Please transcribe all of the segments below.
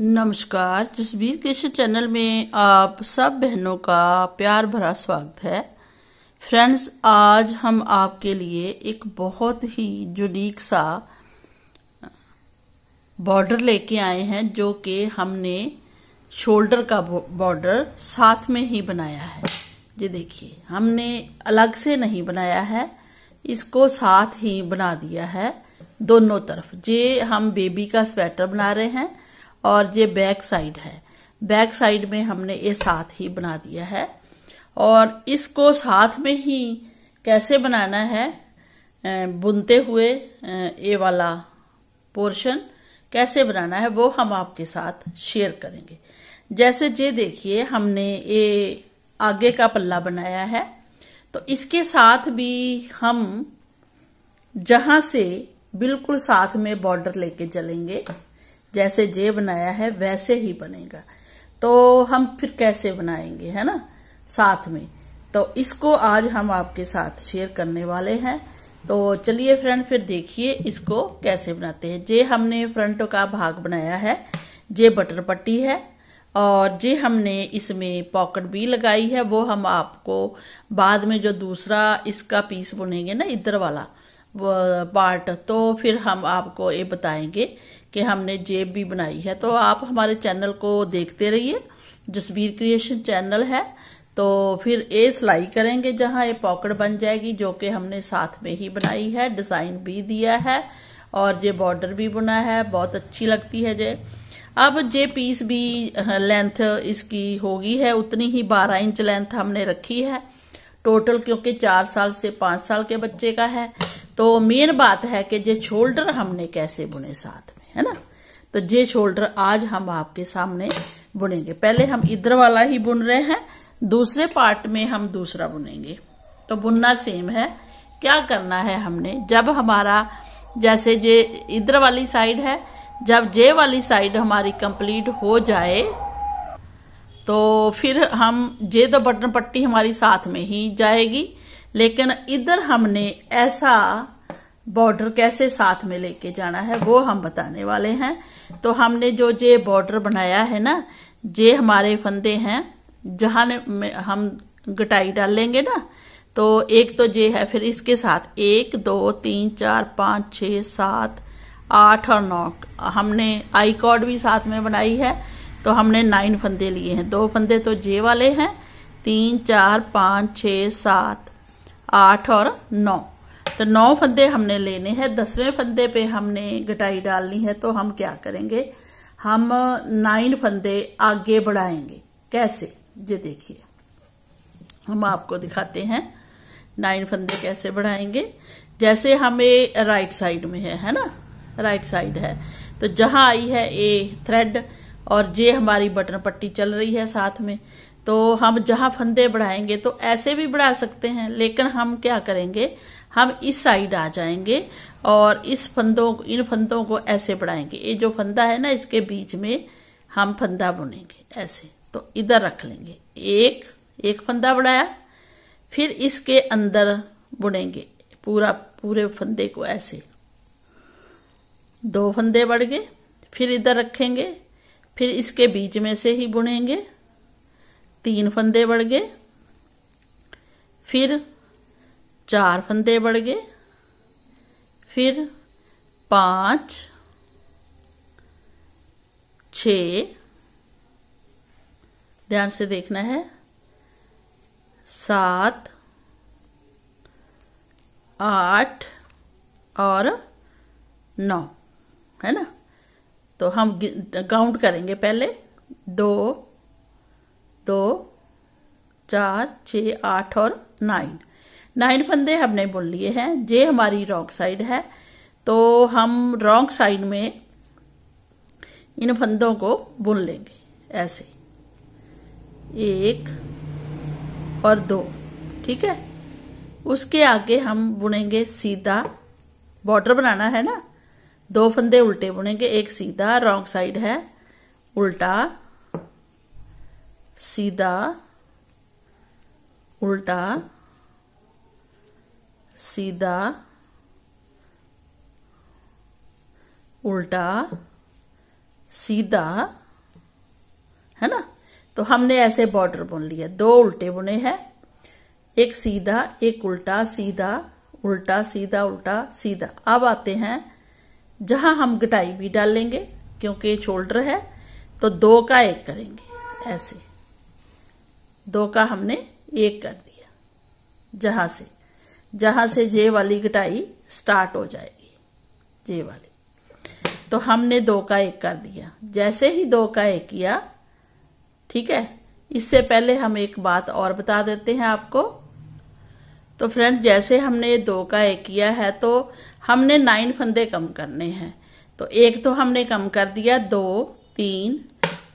नमस्कार जसबीर कृषि चैनल में आप सब बहनों का प्यार भरा स्वागत है फ्रेंड्स आज हम आपके लिए एक बहुत ही यूनिक सा बॉर्डर लेके आए हैं जो कि हमने शोल्डर का बॉर्डर साथ में ही बनाया है जी देखिए हमने अलग से नहीं बनाया है इसको साथ ही बना दिया है दोनों तरफ जे हम बेबी का स्वेटर बना रहे हैं और ये बैक साइड है बैक साइड में हमने ये साथ ही बना दिया है और इसको साथ में ही कैसे बनाना है बुनते हुए ये वाला पोर्शन कैसे बनाना है वो हम आपके साथ शेयर करेंगे जैसे ये देखिए हमने ये आगे का पल्ला बनाया है तो इसके साथ भी हम जहां से बिल्कुल साथ में बॉर्डर लेके चलेंगे जैसे जे बनाया है वैसे ही बनेगा तो हम फिर कैसे बनाएंगे है ना साथ में तो इसको आज हम आपके साथ शेयर करने वाले हैं तो चलिए फ्रेंड फिर देखिए इसको कैसे बनाते हैं जे हमने फ्रंट का भाग बनाया है जे बटर पट्टी है और जे हमने इसमें पॉकेट भी लगाई है वो हम आपको बाद में जो दूसरा इसका पीस बुनेंगे ना इधर वाला पार्ट तो फिर हम आपको ये बताएंगे कि हमने जेब भी बनाई है तो आप हमारे चैनल को देखते रहिए जसबीर क्रिएशन चैनल है तो फिर ये सिलाई करेंगे जहां ये पॉकेट बन जाएगी जो कि हमने साथ में ही बनाई है डिज़ाइन भी दिया है और जे बॉर्डर भी बुना है बहुत अच्छी लगती है जे अब जे पीस भी लेंथ इसकी होगी है उतनी ही बारह इंच लेंथ हमने रखी है टोटल क्योंकि चार साल से पांच साल के बच्चे का है तो मेन बात है कि जे शोल्डर हमने कैसे बुने साथ है ना तो ये शोल्डर आज हम आपके सामने बुनेंगे पहले हम इधर वाला ही बुन रहे हैं दूसरे पार्ट में हम दूसरा बुनेंगे तो बुनना सेम है क्या करना है हमने जब हमारा जैसे जे इधर वाली साइड है जब जे वाली साइड हमारी कंप्लीट हो जाए तो फिर हम जे तो बटन पट्टी हमारी साथ में ही जाएगी लेकिन इधर हमने ऐसा बॉर्डर कैसे साथ में लेके जाना है वो हम बताने वाले हैं तो हमने जो जे बॉर्डर बनाया है ना जे हमारे फंदे हैं जहां हम गटाई डाल लेंगे ना तो एक तो जे है फिर इसके साथ एक दो तीन चार पांच छ सात आठ और नौ हमने आई कॉर्ड भी साथ में बनाई है तो हमने नाइन फंदे लिए हैं दो फंदे तो जे वाले हैं तीन चार पांच छ सात आठ और नौ तो नौ फंदे हमने लेने हैं दसवें फंदे पे हमने गटाई डालनी है तो हम क्या करेंगे हम नाइन फंदे आगे बढ़ाएंगे कैसे ये देखिए हम आपको दिखाते हैं नाइन फंदे कैसे बढ़ाएंगे जैसे हमें राइट साइड में है है ना राइट साइड है तो जहां आई है ए थ्रेड और जे हमारी बटन पट्टी चल रही है साथ में तो हम जहां फंदे बढ़ाएंगे तो ऐसे भी बढ़ा सकते हैं लेकिन हम क्या करेंगे हम इस साइड आ जाएंगे और इस फंदों इन फंदों को ऐसे बढ़ाएंगे ये जो फंदा है ना इसके बीच में हम फंदा बुनेंगे ऐसे तो इधर रख लेंगे एक एक फंदा बढ़ाया फिर इसके अंदर बुनेंगे पूरा पूरे फंदे को ऐसे दो फंदे बढ़ गए फिर इधर रखेंगे फिर इसके बीच में से ही बुनेंगे तीन फंदे बढ़ गए फिर चार फंदे बढ़ गए फिर पांच छ ध्यान से देखना है सात आठ और नौ है ना तो हम काउंट करेंगे पहले दो दो चार छ आठ और नाइन नाइन फंदे हमने बुन लिए हैं जे हमारी रॉन्ग साइड है तो हम रॉन्ग साइड में इन फंदों को बुन लेंगे ऐसे एक और दो ठीक है उसके आगे हम बुनेंगे सीधा बॉर्डर बनाना है ना दो फंदे उल्टे बुनेंगे एक सीधा रॉन्ग साइड है उल्टा सीधा उल्टा सीधा उल्टा सीधा है ना तो हमने ऐसे बॉर्डर बुन लिया दो उल्टे बुने हैं एक सीधा एक उल्टा सीधा उल्टा सीधा उल्टा सीधा अब आते हैं जहां हम गटाई भी डालेंगे क्योंकि शोल्डर है तो दो का एक करेंगे ऐसे दो का हमने एक कर दिया जहां से जहां से जे वाली घटाई स्टार्ट हो जाएगी जे वाली तो हमने दो का एक कर दिया जैसे ही दो का एक किया ठीक है इससे पहले हम एक बात और बता देते हैं आपको तो फ्रेंड जैसे हमने दो का एक किया है तो हमने नाइन फंदे कम करने हैं तो एक तो हमने कम कर दिया दो तीन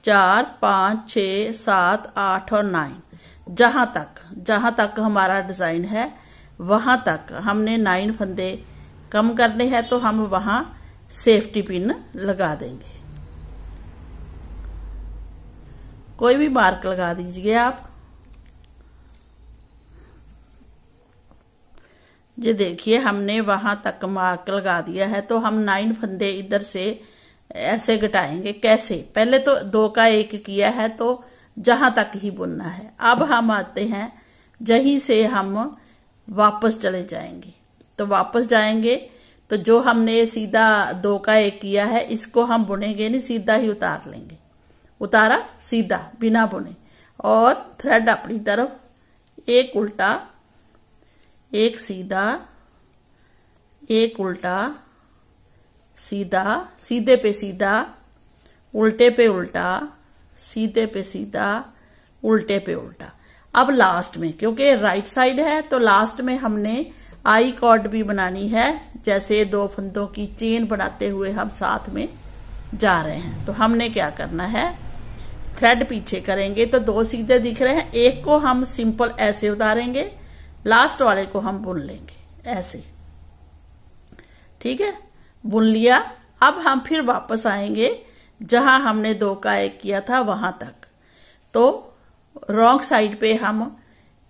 चार पांच छ सात आठ और नाइन जहां तक जहां तक हमारा डिजाइन है वहां तक हमने नाइन फंदे कम करने हैं तो हम वहां सेफ्टी पिन लगा देंगे कोई भी मार्क लगा दीजिए आप जी देखिए हमने वहां तक मार्क लगा दिया है तो हम नाइन फंदे इधर से ऐसे घटाएंगे कैसे पहले तो दो का एक किया है तो जहां तक ही बुनना है अब हम आते हैं जहीं से हम वापस चले जाएंगे तो वापस जाएंगे तो जो हमने सीधा दो का एक किया है इसको हम बुनेंगे नहीं सीधा ही उतार लेंगे उतारा सीधा बिना बुने और थ्रेड अपनी तरफ एक उल्टा एक सीधा एक उल्टा सीधा सीधे पे सीधा उल्टे पे उल्टा सीधे पे सीधा उल्टे पे उल्टा अब लास्ट में क्योंकि राइट साइड है तो लास्ट में हमने आई कॉर्ड भी बनानी है जैसे दो फंदों की चेन बनाते हुए हम साथ में जा रहे हैं तो हमने क्या करना है थ्रेड पीछे करेंगे तो दो सीधे दिख रहे हैं एक को हम सिंपल ऐसे उतारेंगे लास्ट वाले को हम बुन लेंगे ऐसे ठीक है बुन लिया अब हम फिर वापस आएंगे जहां हमने दो का एक किया था वहां तक तो रॉन्ग साइड पे हम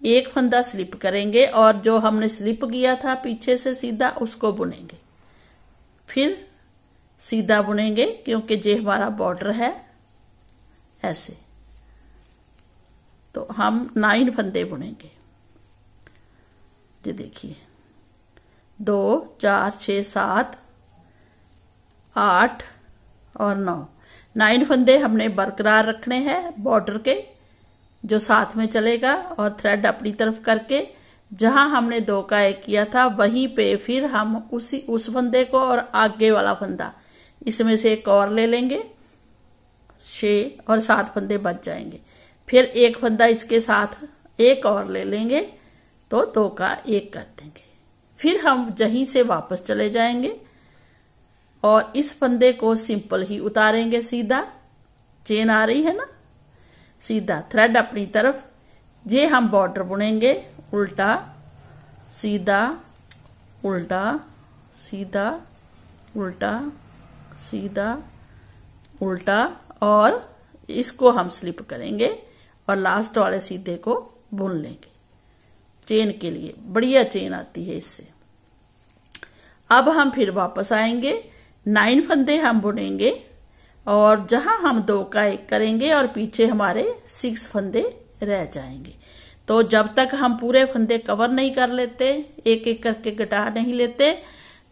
एक फंदा स्लिप करेंगे और जो हमने स्लिप किया था पीछे से सीधा उसको बुनेंगे फिर सीधा बुनेंगे क्योंकि ये हमारा बॉर्डर है ऐसे तो हम नाइन फंदे बुनेंगे ये देखिए दो चार छ सात आठ और नौ नाइन फंदे हमने बरकरार रखने हैं बॉर्डर के जो साथ में चलेगा और थ्रेड अपनी तरफ करके जहां हमने दो का एक किया था वहीं पे फिर हम उसी उस फंदे को और आगे वाला फंदा इसमें से एक और ले लेंगे छे और सात फंदे बच जाएंगे फिर एक फंदा इसके साथ एक और ले लेंगे तो दो का एक कर देंगे फिर हम जहीं से वापस चले जाएंगे और इस फंदे को सिंपल ही उतारेंगे सीधा चेन आ रही है ना सीधा थ्रेड अपनी तरफ ये हम बॉर्डर बुनेंगे उल्टा सीधा उल्टा सीधा उल्टा सीधा उल्टा और इसको हम स्लिप करेंगे और लास्ट वाले सीधे को बुन लेंगे चेन के लिए बढ़िया चेन आती है इससे अब हम फिर वापस आएंगे नाइन फंदे हम बुनेंगे और जहां हम दो का एक करेंगे और पीछे हमारे सिक्स फंदे रह जाएंगे तो जब तक हम पूरे फंदे कवर नहीं कर लेते एक एक करके गटा नहीं लेते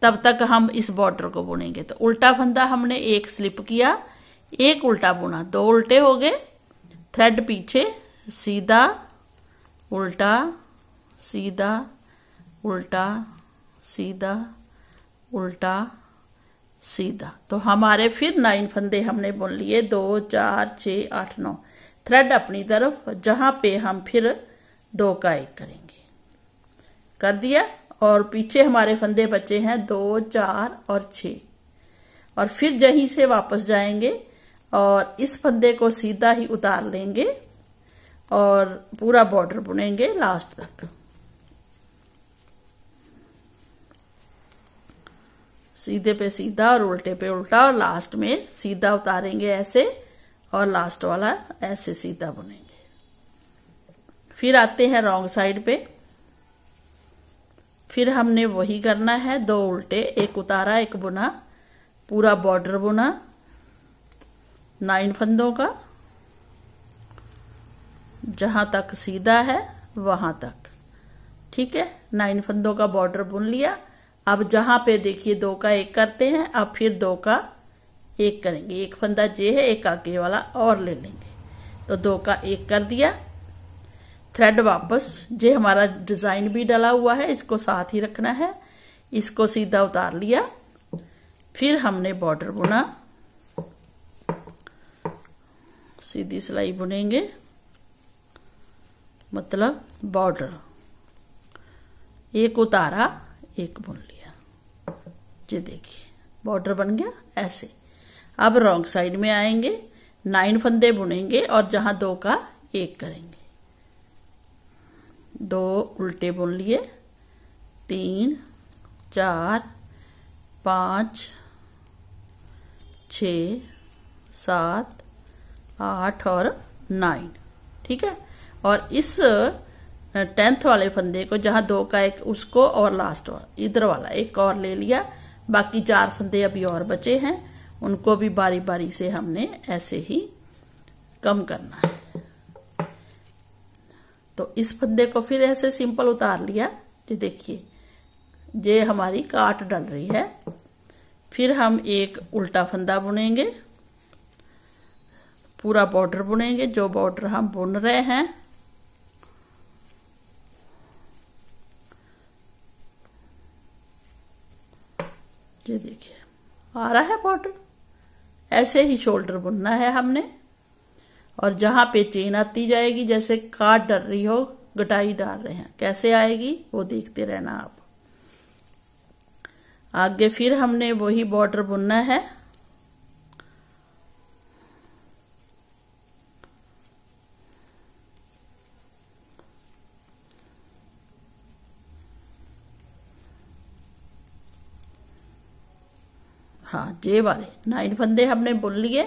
तब तक हम इस बॉर्डर को बुनेंगे तो उल्टा फंदा हमने एक स्लिप किया एक उल्टा बुना दो उल्टे हो गए थ्रेड पीछे सीधा उल्टा सीधा उल्टा सीधा उल्टा सीधा तो हमारे फिर नाइन फंदे हमने बुन लिए दो चार छ आठ नौ थ्रेड अपनी तरफ जहां पे हम फिर दो का एक करेंगे कर दिया और पीछे हमारे फंदे बचे हैं दो चार और छ और फिर जहीं से वापस जाएंगे और इस फंदे को सीधा ही उतार लेंगे और पूरा बॉर्डर बुनेंगे लास्ट तक सीधे पे सीधा और उल्टे पे उल्टा और लास्ट में सीधा उतारेंगे ऐसे और लास्ट वाला ऐसे सीधा बुनेंगे फिर आते हैं रॉन्ग साइड पे फिर हमने वही करना है दो उल्टे एक उतारा एक बुना पूरा बॉर्डर बुना नाइन फंदों का जहां तक सीधा है वहां तक ठीक है नाइन फंदों का बॉर्डर बुन लिया अब जहां पे देखिए दो का एक करते हैं अब फिर दो का एक करेंगे एक फंदा जे है एक आगे वाला और ले लेंगे तो दो का एक कर दिया थ्रेड वापस जे हमारा डिजाइन भी डला हुआ है इसको साथ ही रखना है इसको सीधा उतार लिया फिर हमने बॉर्डर बुना सीधी सिलाई बुनेंगे मतलब बॉर्डर एक उतारा एक बुन लिया ये देखिए बॉर्डर बन गया ऐसे अब रॉन्ग साइड में आएंगे नाइन फंदे बुनेंगे और जहां दो का एक करेंगे दो उल्टे बुन लिए तीन चार पांच छ सात आठ और नाइन ठीक है और इस टेंथ वाले फंदे को जहां दो का एक उसको और लास्ट वाला इधर वाला एक और ले लिया बाकी चार फंदे अभी और बचे हैं उनको भी बारी बारी से हमने ऐसे ही कम करना है तो इस फंदे को फिर ऐसे सिंपल उतार लिया ये देखिए ये हमारी काट डल रही है फिर हम एक उल्टा फंदा बुनेंगे पूरा बॉर्डर बुनेंगे जो बॉर्डर हम बुन रहे हैं ये देखिए आ रहा है बॉर्डर ऐसे ही शोल्डर बुनना है हमने और जहां पे चेन आती जाएगी जैसे काट डर रही हो गटाई डाल रहे हैं कैसे आएगी वो देखते रहना आप आगे फिर हमने वही बॉर्डर बुनना है हाँ जे वाले नाइन फंदे हमने बुन लिए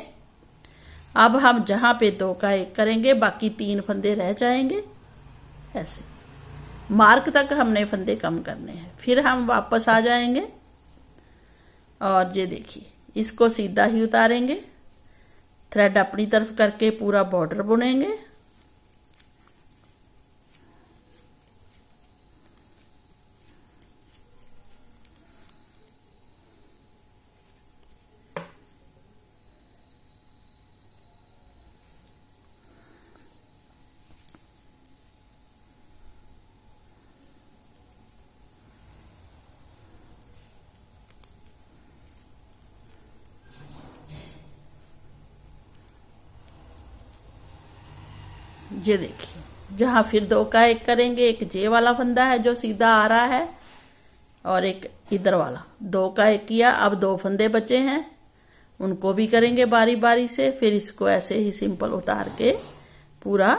अब हम जहां पे दो का एक करेंगे बाकी तीन फंदे रह जाएंगे ऐसे मार्क तक हमने फंदे कम करने हैं फिर हम वापस आ जाएंगे और ये देखिए इसको सीधा ही उतारेंगे थ्रेड अपनी तरफ करके पूरा बॉर्डर बुनेंगे ये देखिए जहां फिर दो का एक करेंगे एक जे वाला फंदा है जो सीधा आ रहा है और एक इधर वाला दो का एक किया अब दो फंदे बचे हैं उनको भी करेंगे बारी बारी से फिर इसको ऐसे ही सिंपल उतार के पूरा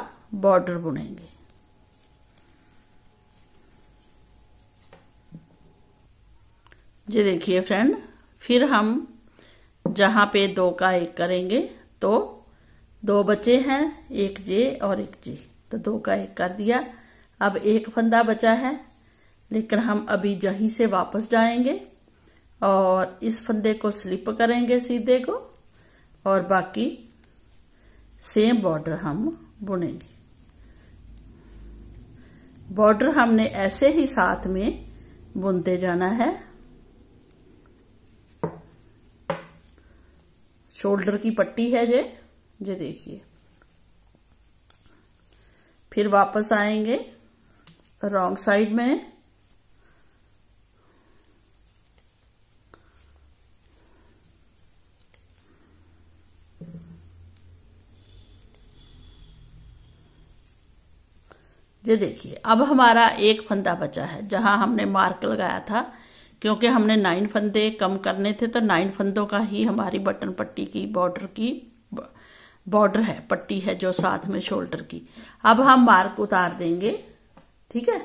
बॉर्डर बुनेंगे ये देखिए फ्रेंड फिर हम जहां पे दो का एक करेंगे तो दो बचे हैं एक जे और एक जे तो दो का एक कर दिया अब एक फंदा बचा है लेकिन हम अभी जही से वापस जाएंगे और इस फंदे को स्लिप करेंगे सीधे को और बाकी सेम बॉर्डर हम बुनेंगे बॉर्डर हमने ऐसे ही साथ में बुनते जाना है शोल्डर की पट्टी है जे ये देखिए फिर वापस आएंगे रॉन्ग साइड में ये देखिए अब हमारा एक फंदा बचा है जहां हमने मार्क लगाया था क्योंकि हमने नाइन फंदे कम करने थे तो नाइन फंदों का ही हमारी बटन पट्टी की बॉर्डर की बॉर्डर है पट्टी है जो साथ में शोल्डर की अब हम मार्क उतार देंगे ठीक है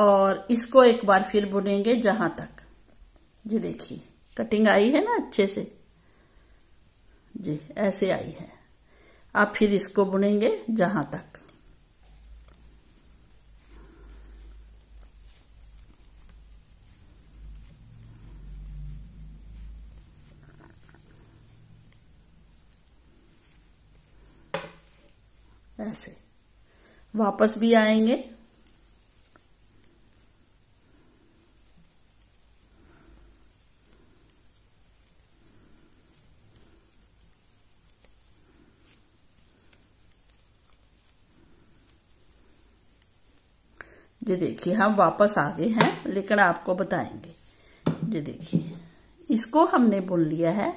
और इसको एक बार फिर बुनेंगे जहां तक जी देखिए कटिंग आई है ना अच्छे से जी ऐसे आई है आप फिर इसको बुनेंगे जहां तक वापस भी आएंगे ये देखिए हम वापस आ गए हैं लेकिन आपको बताएंगे ये देखिए इसको हमने बुन लिया है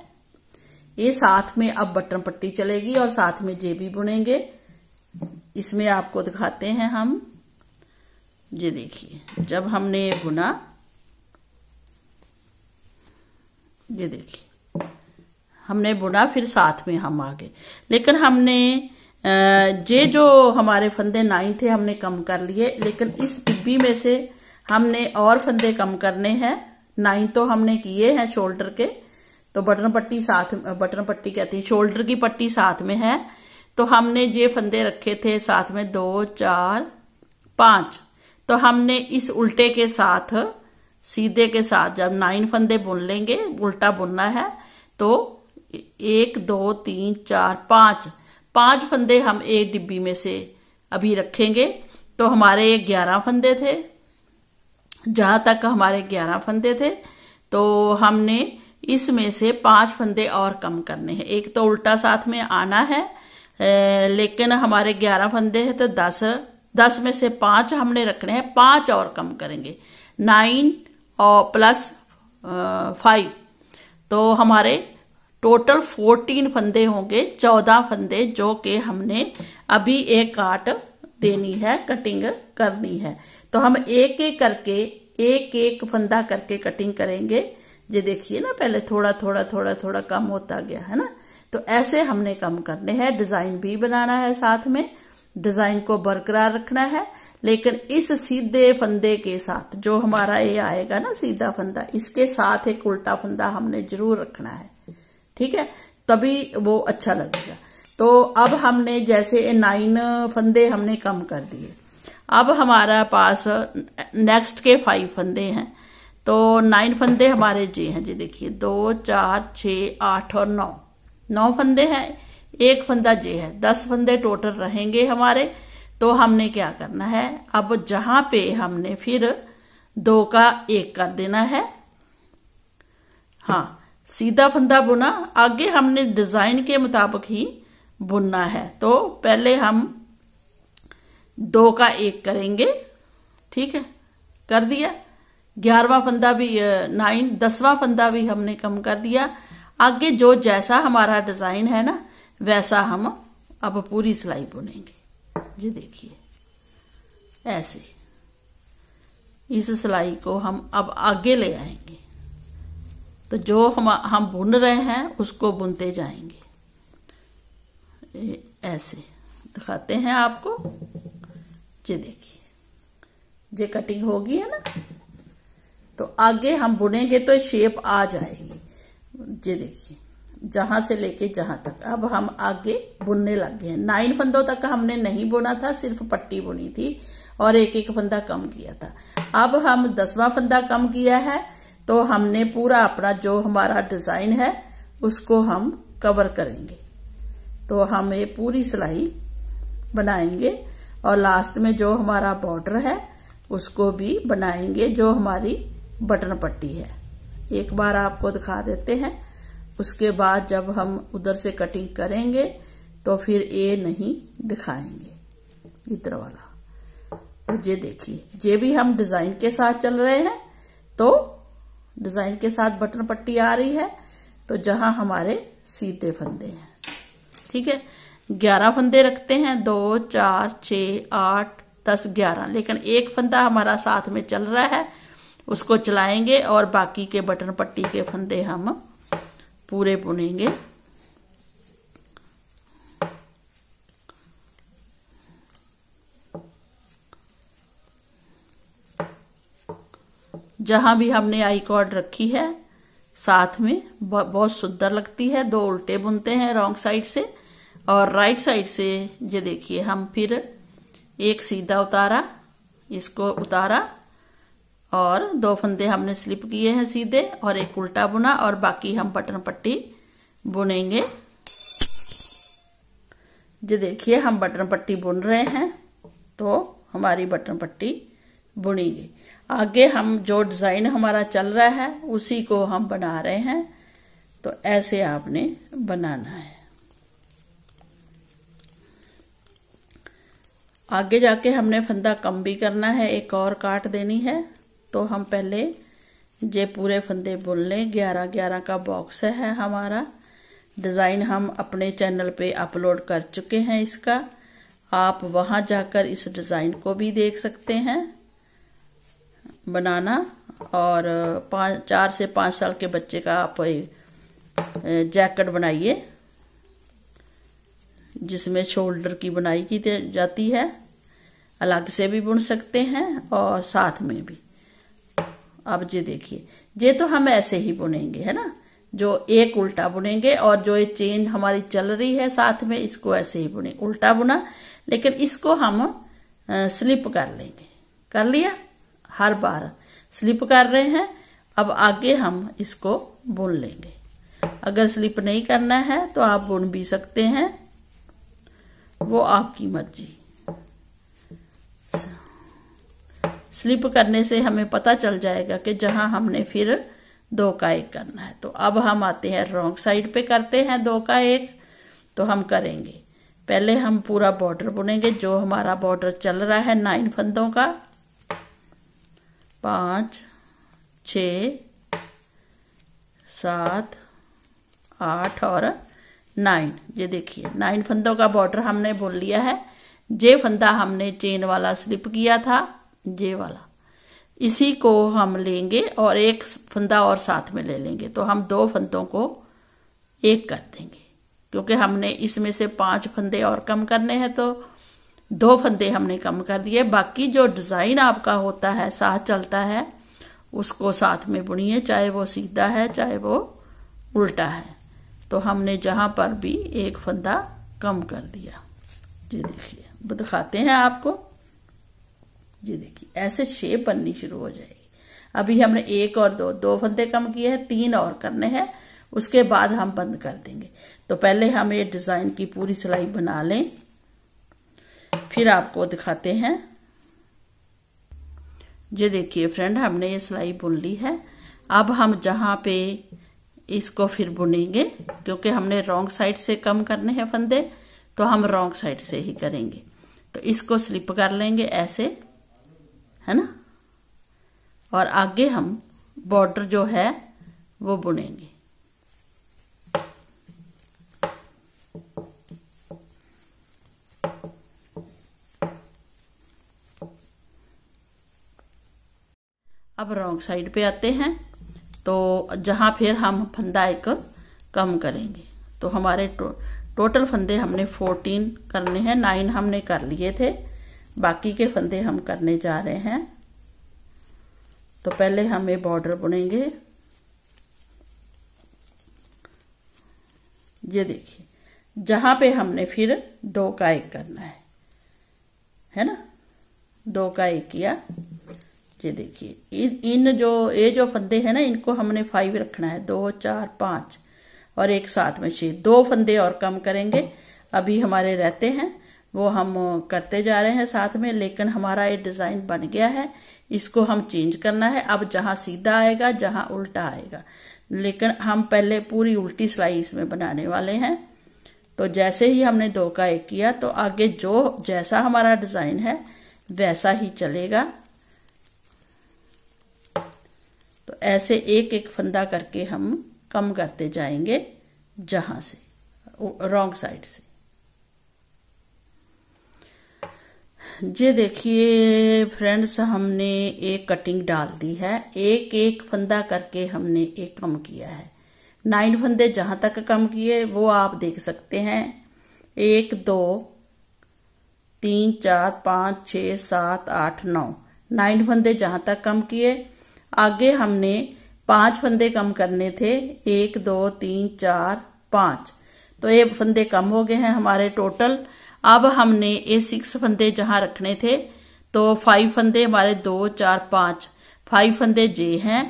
ये साथ में अब बटन पट्टी चलेगी और साथ में जेबी बुनेंगे इसमें आपको दिखाते हैं हम ये देखिए जब हमने बुना ये देखिए हमने बुना फिर साथ में हम आगे लेकिन हमने ये जो हमारे फंदे नाइन थे हमने कम कर लिए लेकिन इस डिब्बी में से हमने और फंदे कम करने हैं नाइन तो हमने किए हैं शोल्डर के तो बटन पट्टी साथ बटन पट्टी कहती है शोल्डर की पट्टी साथ में है तो हमने ये फंदे रखे थे साथ में दो चार पांच तो हमने इस उल्टे के साथ सीधे के साथ जब नाइन फंदे बुन लेंगे उल्टा बुनना है तो एक दो तीन चार पांच पांच फंदे हम एक डिब्बी में से अभी रखेंगे तो हमारे ये ग्यारह फंदे थे जहां तक हमारे ग्यारह फंदे थे तो हमने इसमें से पांच फंदे और कम करने हैं एक तो उल्टा साथ में आना है लेकिन हमारे ग्यारह फंदे हैं तो दस दस में से पांच हमने रखने हैं पांच और कम करेंगे नाइन और प्लस फाइव तो हमारे टोटल फोर्टीन फंदे होंगे चौदह फंदे जो कि हमने अभी एक काट देनी है कटिंग करनी है तो हम एक एक करके एक एक फंदा करके कटिंग करेंगे ये देखिए ना पहले थोड़ा थोड़ा थोड़ा थोड़ा कम होता गया है ना तो ऐसे हमने कम करने हैं डिजाइन भी बनाना है साथ में डिजाइन को बरकरार रखना है लेकिन इस सीधे फंदे के साथ जो हमारा ये आएगा ना सीधा फंदा इसके साथ एक उल्टा फंदा हमने जरूर रखना है ठीक है तभी वो अच्छा लगेगा तो अब हमने जैसे नाइन फंदे हमने कम कर दिए अब हमारा पास नेक्स्ट के फाइव फंदे हैं तो नाइन फंदे हमारे जी हैं जी देखिए दो चार छ आठ और नौ नौ फंदे हैं एक फंदा जे है दस फंदे टोटल रहेंगे हमारे तो हमने क्या करना है अब जहां पे हमने फिर दो का एक कर देना है हाँ सीधा फंदा बुना आगे हमने डिजाइन के मुताबिक ही बुनना है तो पहले हम दो का एक करेंगे ठीक है कर दिया ग्यारहवा फंदा भी नाइन दसवां फंदा भी हमने कम कर दिया आगे जो जैसा हमारा डिजाइन है ना वैसा हम अब पूरी सिलाई बुनेंगे ये देखिए ऐसे इस सिलाई को हम अब आगे ले आएंगे तो जो हम हम बुन रहे हैं उसको बुनते जाएंगे ऐसे दिखाते हैं आपको ये देखिए ये कटिंग होगी है ना तो आगे हम बुनेंगे तो शेप आ जाएगी ये देखिए जहां से लेके जहां तक अब हम आगे बुनने लग गए हैं नाइन फंदों तक हमने नहीं बुना था सिर्फ पट्टी बुनी थी और एक एक फंदा कम किया था अब हम दसवां फंदा कम किया है तो हमने पूरा अपना जो हमारा डिजाइन है उसको हम कवर करेंगे तो हम ये पूरी सिलाई बनाएंगे और लास्ट में जो हमारा बॉर्डर है उसको भी बनाएंगे जो हमारी बटन पट्टी है एक बार आपको दिखा देते हैं उसके बाद जब हम उधर से कटिंग करेंगे तो फिर ये नहीं दिखाएंगे इधर वाला तो ये देखिए ये भी हम डिजाइन के साथ चल रहे हैं तो डिजाइन के साथ बटन पट्टी आ रही है तो जहां हमारे सीते फंदे हैं ठीक है ग्यारह फंदे रखते हैं दो चार छ आठ दस ग्यारह लेकिन एक फंदा हमारा साथ में चल रहा है उसको चलाएंगे और बाकी के बटन पट्टी के फंदे हम पूरे बुनेंगे जहां भी हमने आई कॉर्ड रखी है साथ में बहुत सुंदर लगती है दो उल्टे बुनते हैं रॉन्ग साइड से और राइट साइड से ये देखिए हम फिर एक सीधा उतारा इसको उतारा और दो फंदे हमने स्लिप किए हैं सीधे और एक उल्टा बुना और बाकी हम बटन पट्टी बुनेंगे जो देखिए हम बटन पट्टी बुन रहे हैं तो हमारी बटन पट्टी बुनी गई आगे हम जो डिजाइन हमारा चल रहा है उसी को हम बना रहे हैं तो ऐसे आपने बनाना है आगे जाके हमने फंदा कम भी करना है एक और काट देनी है तो हम पहले जे पूरे फंदे बुन लें ग्यारह ग्यारह का बॉक्स है हमारा डिज़ाइन हम अपने चैनल पे अपलोड कर चुके हैं इसका आप वहाँ जाकर इस डिज़ाइन को भी देख सकते हैं बनाना और पाँच चार से पाँच साल के बच्चे का आप जैकेट बनाइए जिसमें शोल्डर की बुनाई की जाती है अलग से भी बुन सकते हैं और साथ में भी अब जे देखिए ये तो हम ऐसे ही बुनेंगे है ना जो एक उल्टा बुनेंगे और जो ये चेन हमारी चल रही है साथ में इसको ऐसे ही बुने उल्टा बुना लेकिन इसको हम स्लिप कर लेंगे कर लिया हर बार स्लिप कर रहे हैं अब आगे हम इसको बुन लेंगे अगर स्लिप नहीं करना है तो आप बुन भी सकते हैं वो आपकी मर्जी स्लिप करने से हमें पता चल जाएगा कि जहां हमने फिर दो का एक करना है तो अब हम आते हैं रॉन्ग साइड पे करते हैं दो का एक तो हम करेंगे पहले हम पूरा बॉर्डर बुनेंगे जो हमारा बॉर्डर चल रहा है नाइन फंदों का पांच छ सात आठ और नाइन ये देखिए नाइन फंदों का बॉर्डर हमने बुन लिया है जे फंदा हमने चेन वाला स्लिप किया था ये वाला इसी को हम लेंगे और एक फंदा और साथ में ले लेंगे तो हम दो फंदों को एक कर देंगे क्योंकि हमने इसमें से पांच फंदे और कम करने हैं तो दो फंदे हमने कम कर दिए बाकी जो डिज़ाइन आपका होता है साथ चलता है उसको साथ में बुनिए चाहे वो सीधा है चाहे वो उल्टा है तो हमने जहाँ पर भी एक फंदा कम कर दिया ये देखिए दिखाते हैं आपको ये देखिए ऐसे शेप बननी शुरू हो जाएगी अभी हमने एक और दो दो फंदे कम किए हैं तीन और करने हैं उसके बाद हम बंद कर देंगे तो पहले हम ये डिजाइन की पूरी सिलाई बना लें फिर आपको दिखाते हैं ये देखिए फ्रेंड हमने ये सिलाई बुन ली है अब हम जहां पे इसको फिर बुनेंगे क्योंकि हमने रोंग साइड से कम करने हैं फंदे तो हम रोंग साइड से ही करेंगे तो इसको स्लिप कर लेंगे ऐसे है ना और आगे हम बॉर्डर जो है वो बुनेंगे अब रॉन्ग साइड पे आते हैं तो जहां फिर हम फंदा एक कम करेंगे तो हमारे टो, टोटल फंदे हमने फोर्टीन करने हैं नाइन हमने कर लिए थे बाकी के फंदे हम करने जा रहे हैं तो पहले हम ये बॉर्डर बुनेंगे ये देखिए जहां पे हमने फिर दो का एक करना है है ना दो का एक किया ये देखिए इन जो ये जो फंदे हैं ना इनको हमने फाइव रखना है दो चार पांच और एक साथ में छह दो फंदे और कम करेंगे अभी हमारे रहते हैं वो हम करते जा रहे हैं साथ में लेकिन हमारा ये डिजाइन बन गया है इसको हम चेंज करना है अब जहां सीधा आएगा जहां उल्टा आएगा लेकिन हम पहले पूरी उल्टी सिलाई इसमें बनाने वाले हैं तो जैसे ही हमने दो का एक किया तो आगे जो जैसा हमारा डिजाइन है वैसा ही चलेगा तो ऐसे एक एक फंदा करके हम कम करते जाएंगे जहां से रॉन्ग साइड से ये देखिए फ्रेंड्स हमने एक कटिंग डाल दी है एक एक फंदा करके हमने एक कम किया है नाइन फंदे जहां तक कम किए वो आप देख सकते हैं एक दो तीन चार पांच छ सात आठ नौ नाइन फंदे जहां तक कम किए आगे हमने पांच फंदे कम करने थे एक दो तीन चार पांच तो ये फंदे कम हो गए हैं हमारे टोटल अब हमने ये सिक्स फंदे जहां रखने थे तो फाइव फंदे हमारे दो चार पाँच फाइव फंदे जे हैं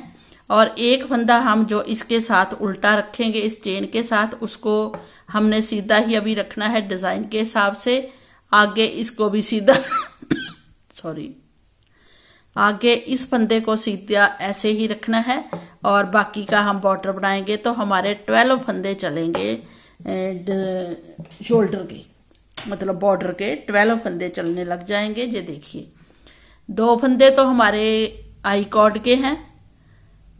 और एक फंदा हम जो इसके साथ उल्टा रखेंगे इस चेन के साथ उसको हमने सीधा ही अभी रखना है डिजाइन के हिसाब से आगे इसको भी सीधा सॉरी आगे इस फंदे को सीधा ऐसे ही रखना है और बाकी का हम बॉर्डर बनाएंगे तो हमारे ट्वेल्व फंदे चलेंगे शोल्डर uh, के मतलब बॉर्डर के ट्वेल्व फंदे चलने लग जाएंगे ये देखिए दो फंदे तो हमारे आई कॉर्ड के हैं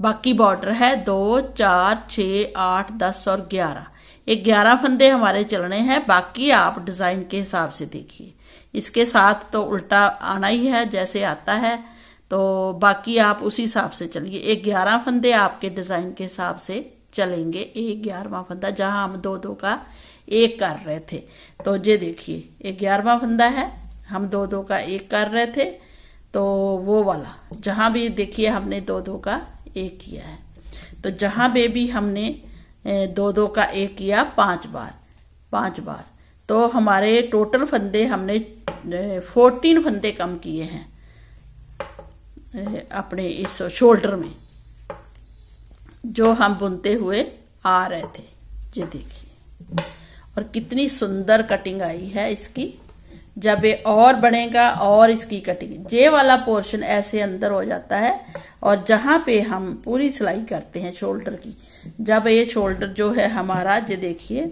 बाकी बॉर्डर है दो चार छ आठ दस और ग्यारह ये ग्यारह फंदे हमारे चलने हैं बाकी आप डिज़ाइन के हिसाब से देखिए इसके साथ तो उल्टा आना ही है जैसे आता है तो बाकी आप उसी हिसाब से चलिए एक ग्यारह फंदे आपके डिज़ाइन के हिसाब से चलेंगे एक ग्यारहवा फंदा जहां हम दो दो का एक कर रहे थे तो ये देखिए ये ग्यारहवा फंदा है हम दो दो का एक कर रहे थे तो वो वाला जहाँ भी देखिए हमने दो दो का एक किया है तो जहाँ पे भी हमने दो दो का एक किया पांच बार पांच बार तो हमारे टोटल फंदे हमने फोर्टीन फंदे कम किए हैं अपने इस शोल्डर में जो हम बुनते हुए आ रहे थे ये देखिए और कितनी सुंदर कटिंग आई है इसकी जब ये और बनेगा और इसकी कटिंग जे वाला पोर्शन ऐसे अंदर हो जाता है और जहां पे हम पूरी सिलाई करते हैं शोल्डर की जब ये शोल्डर जो है हमारा ये देखिए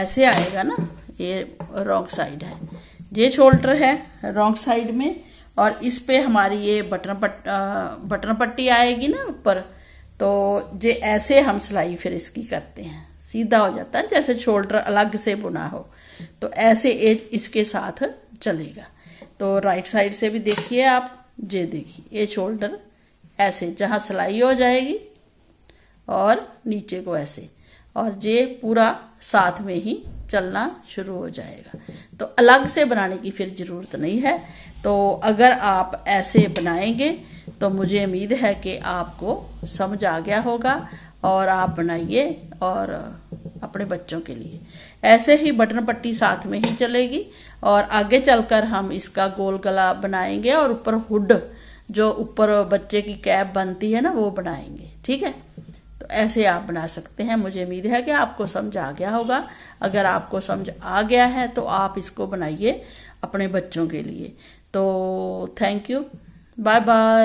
ऐसे आएगा ना ये रॉन्ग साइड है ये शोल्डर है रॉन्ग साइड में और इस पे हमारी ये बटन पट बटन पट्टी आएगी ना ऊपर तो जे ऐसे हम सिलाई फिर इसकी करते हैं सीधा हो जाता है जैसे शोल्डर अलग से बुना हो तो ऐसे एज इसके साथ चलेगा तो राइट साइड से भी देखिए आप ये देखिए ये शोल्डर ऐसे जहां सिलाई हो जाएगी और नीचे को ऐसे और ये पूरा साथ में ही चलना शुरू हो जाएगा तो अलग से बनाने की फिर ज़रूरत नहीं है तो अगर आप ऐसे बनाएंगे तो मुझे उम्मीद है कि आपको समझ आ गया होगा और आप बनाइए और अपने बच्चों के लिए ऐसे ही बटन पट्टी साथ में ही चलेगी और आगे चलकर हम इसका गोल गला बनाएंगे और ऊपर हुड जो ऊपर बच्चे की कैप बनती है ना वो बनाएंगे ठीक है तो ऐसे आप बना सकते हैं मुझे उम्मीद है कि आपको समझ आ गया होगा अगर आपको समझ आ गया है तो आप इसको बनाइए अपने बच्चों के लिए तो थैंक यू बाय बाय